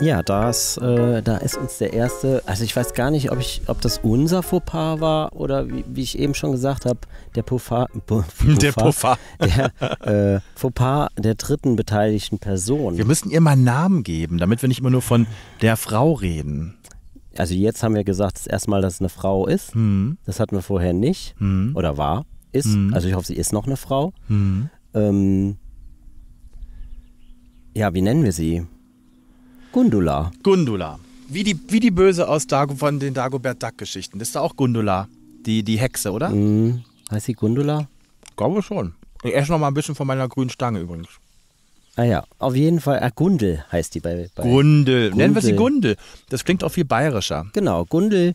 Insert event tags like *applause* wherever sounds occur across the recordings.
Ja, das, äh, da ist uns der erste, also ich weiß gar nicht, ob, ich, ob das unser Fauxpas war oder wie, wie ich eben schon gesagt habe, der Puffa, *laughs* Puffa, der, Puffa. der äh, Fauxpas der dritten beteiligten Person. Wir müssen ihr mal einen Namen geben, damit wir nicht immer nur von der Frau reden. Also jetzt haben wir gesagt, das erste Mal, dass es eine Frau ist. Hm. Das hatten wir vorher nicht hm. oder war, ist. Hm. Also ich hoffe, sie ist noch eine Frau. Hm. Ähm, ja, wie nennen wir sie? Gundula. Gundula. Wie die, wie die Böse aus Dago, von den Dagobert Duck-Geschichten. Das ist da auch Gundula, die, die Hexe, oder? Mm, heißt sie Gundula? Glaube schon. Ich esse noch mal ein bisschen von meiner grünen Stange übrigens. Ah ja, auf jeden Fall. Ah, Gundel heißt die bei. bei Gundel. Gundel. Nennen wir sie Gundel. Das klingt auch viel bayerischer. Genau, Gundel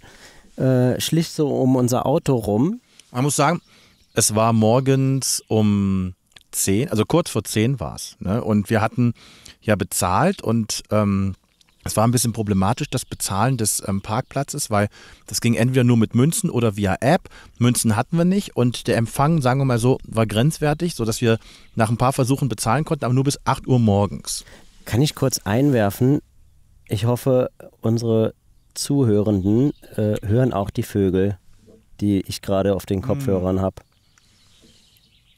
äh, schlich so um unser Auto rum. Man muss sagen, es war morgens um zehn, also kurz vor zehn war es. Ne? Und wir hatten ja bezahlt und ähm, es war ein bisschen problematisch, das Bezahlen des ähm, Parkplatzes, weil das ging entweder nur mit Münzen oder via App. Münzen hatten wir nicht und der Empfang, sagen wir mal so, war grenzwertig, sodass wir nach ein paar Versuchen bezahlen konnten, aber nur bis 8 Uhr morgens. Kann ich kurz einwerfen? Ich hoffe, unsere Zuhörenden äh, hören auch die Vögel, die ich gerade auf den hm. Kopfhörern habe.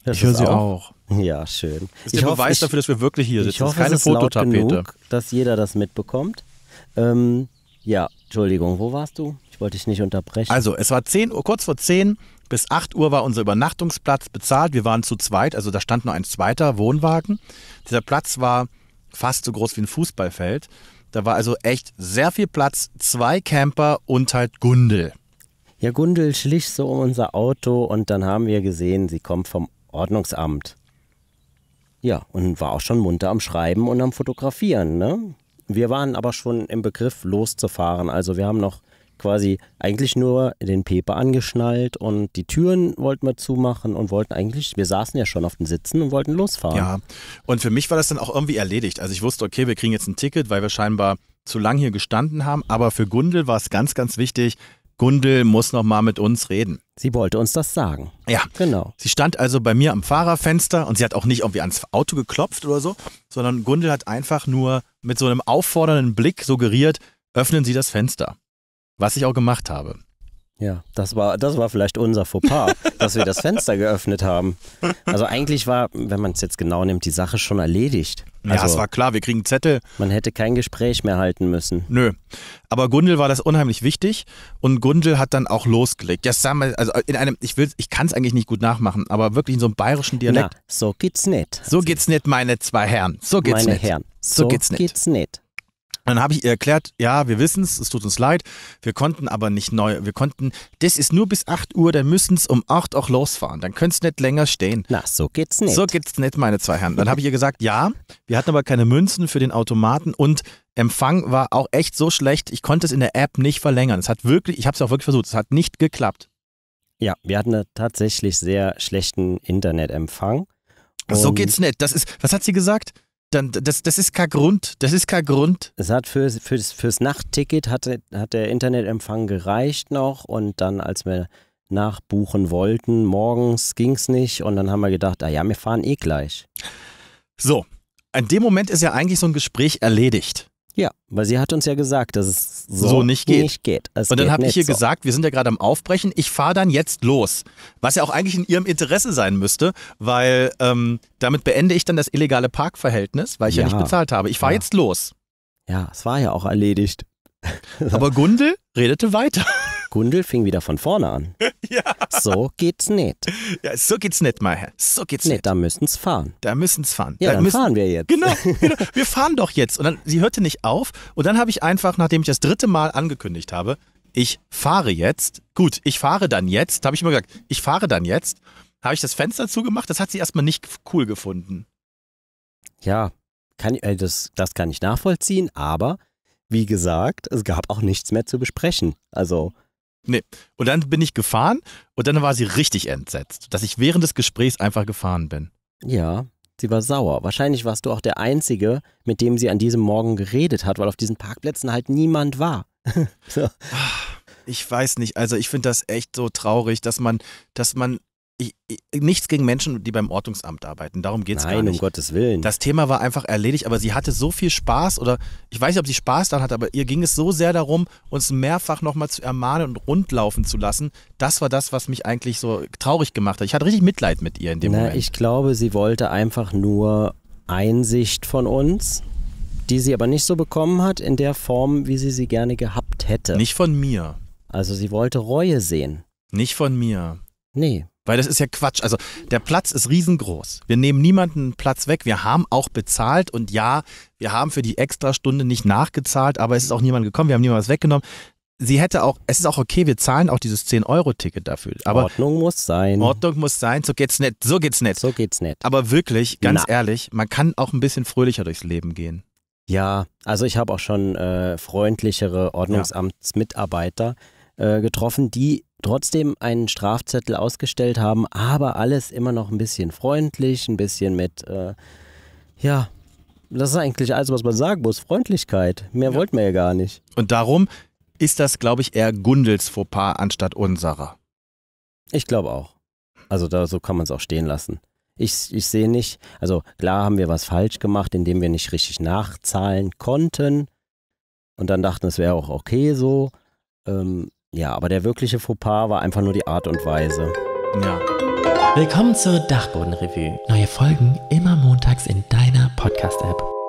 Ich höre sie auch. auch. Ja, schön. Das ist ich der hoffe, Beweis ich, dafür, dass wir wirklich hier sitzen. Ich hoffe, das ist keine es ist Fototapete. Laut genug, dass jeder das mitbekommt. Ähm, ja, Entschuldigung, wo warst du? Ich wollte dich nicht unterbrechen. Also, es war 10 Uhr, kurz vor 10 bis 8 Uhr war unser Übernachtungsplatz bezahlt. Wir waren zu zweit, also da stand nur ein zweiter Wohnwagen. Dieser Platz war fast so groß wie ein Fußballfeld. Da war also echt sehr viel Platz, zwei Camper und halt Gundel. Ja, Gundel schlich so um unser Auto und dann haben wir gesehen, sie kommt vom Ordnungsamt. Ja, und war auch schon munter am Schreiben und am Fotografieren. Ne? Wir waren aber schon im Begriff loszufahren. Also wir haben noch quasi eigentlich nur den Pepe angeschnallt und die Türen wollten wir zumachen und wollten eigentlich, wir saßen ja schon auf den Sitzen und wollten losfahren. Ja, und für mich war das dann auch irgendwie erledigt. Also ich wusste, okay, wir kriegen jetzt ein Ticket, weil wir scheinbar zu lang hier gestanden haben. Aber für Gundel war es ganz, ganz wichtig, Gundel muss nochmal mit uns reden. Sie wollte uns das sagen. Ja, genau. Sie stand also bei mir am Fahrerfenster und sie hat auch nicht irgendwie ans Auto geklopft oder so, sondern Gundel hat einfach nur mit so einem auffordernden Blick suggeriert, öffnen Sie das Fenster. Was ich auch gemacht habe. Ja, das war, das war vielleicht unser Fauxpas, *laughs* dass wir das Fenster geöffnet haben. Also eigentlich war, wenn man es jetzt genau nimmt, die Sache schon erledigt. Also, ja, es war klar, wir kriegen Zettel. Man hätte kein Gespräch mehr halten müssen. Nö. Aber Gundel war das unheimlich wichtig und Gundel hat dann auch losgelegt. Ja, sagen wir, also in einem, ich ich kann es eigentlich nicht gut nachmachen, aber wirklich in so einem bayerischen Dialekt. Na, so geht's nicht. So geht's nicht, meine zwei Herren. So geht's meine nicht. Herren. So, so geht's nicht. nicht dann habe ich ihr erklärt, ja, wir wissen es, es tut uns leid, wir konnten aber nicht neu, wir konnten, das ist nur bis 8 Uhr, dann müssen es um 8 auch losfahren, dann können es nicht länger stehen. Na, so geht's nicht. So geht's nicht, meine zwei Herren. Dann habe ich ihr gesagt, ja, wir hatten aber keine Münzen für den Automaten und Empfang war auch echt so schlecht, ich konnte es in der App nicht verlängern. Es hat wirklich, ich habe es auch wirklich versucht, es hat nicht geklappt. Ja, wir hatten da tatsächlich sehr schlechten Internetempfang. So geht's nicht. Das ist, was hat sie gesagt? dann das, das ist kein Grund. Das ist kein Grund. Es hat für, fürs, fürs Nachtticket hat, hat der Internetempfang gereicht noch und dann, als wir nachbuchen wollten, morgens ging es nicht und dann haben wir gedacht, ah ja, wir fahren eh gleich. So, in dem Moment ist ja eigentlich so ein Gespräch erledigt. Ja, weil sie hat uns ja gesagt, dass es so, so nicht geht. Nicht geht. und dann habe ich ihr so. gesagt, wir sind ja gerade am Aufbrechen, ich fahre dann jetzt los. Was ja auch eigentlich in ihrem Interesse sein müsste, weil ähm, damit beende ich dann das illegale Parkverhältnis, weil ich ja, ja nicht bezahlt habe. Ich fahre ja. jetzt los. Ja, es war ja auch erledigt. Aber Gundel redete weiter. Gundel fing wieder von vorne an. *laughs* *laughs* Ja. So geht's nicht. Ja, so geht's nicht, mein Herr. So geht's nee, nicht. da müssen's fahren. Da müssen's fahren. Ja, da dann müssen... fahren wir jetzt. Genau, *laughs* genau, wir fahren doch jetzt. Und dann, sie hörte nicht auf. Und dann habe ich einfach, nachdem ich das dritte Mal angekündigt habe, ich fahre jetzt. Gut, ich fahre dann jetzt. Habe ich immer gesagt, ich fahre dann jetzt. Habe ich das Fenster zugemacht. Das hat sie erstmal nicht cool gefunden. Ja, kann, äh, das, das kann ich nachvollziehen. Aber wie gesagt, es gab auch nichts mehr zu besprechen. Also Nee. Und dann bin ich gefahren und dann war sie richtig entsetzt, dass ich während des Gesprächs einfach gefahren bin. Ja, sie war sauer. Wahrscheinlich warst du auch der Einzige, mit dem sie an diesem Morgen geredet hat, weil auf diesen Parkplätzen halt niemand war. *laughs* so. Ich weiß nicht, also ich finde das echt so traurig, dass man, dass man ich, ich, nichts gegen Menschen, die beim Ortungsamt arbeiten. Darum geht es gar nicht. Nein, um Gottes Willen. Das Thema war einfach erledigt, aber sie hatte so viel Spaß oder ich weiß nicht, ob sie Spaß daran hatte, aber ihr ging es so sehr darum, uns mehrfach nochmal zu ermahnen und rundlaufen zu lassen. Das war das, was mich eigentlich so traurig gemacht hat. Ich hatte richtig Mitleid mit ihr in dem Na, Moment. Ich glaube, sie wollte einfach nur Einsicht von uns, die sie aber nicht so bekommen hat in der Form, wie sie sie gerne gehabt hätte. Nicht von mir. Also sie wollte Reue sehen. Nicht von mir. Nee, weil das ist ja Quatsch. Also der Platz ist riesengroß. Wir nehmen niemanden Platz weg. Wir haben auch bezahlt und ja, wir haben für die Extrastunde nicht nachgezahlt, aber es ist auch niemand gekommen. Wir haben niemand was weggenommen. Sie hätte auch, es ist auch okay, wir zahlen auch dieses 10-Euro-Ticket dafür. Aber Ordnung muss sein. Ordnung muss sein, so geht's nett, so geht's nett. So geht's nett. Aber wirklich, ganz Na. ehrlich, man kann auch ein bisschen fröhlicher durchs Leben gehen. Ja, also ich habe auch schon äh, freundlichere Ordnungsamtsmitarbeiter äh, getroffen, die trotzdem einen Strafzettel ausgestellt haben, aber alles immer noch ein bisschen freundlich, ein bisschen mit, äh, ja, das ist eigentlich alles, was man sagen muss, Freundlichkeit. Mehr ja. wollten wir ja gar nicht. Und darum ist das, glaube ich, eher Gundels Fauxpas anstatt unserer. Ich glaube auch. Also da, so kann man es auch stehen lassen. Ich, ich sehe nicht, also klar haben wir was falsch gemacht, indem wir nicht richtig nachzahlen konnten. Und dann dachten, es wäre auch okay so. Ähm, ja, aber der wirkliche Fauxpas war einfach nur die Art und Weise. Ja. Willkommen zur Dachbodenrevue. Neue Folgen immer montags in deiner Podcast-App.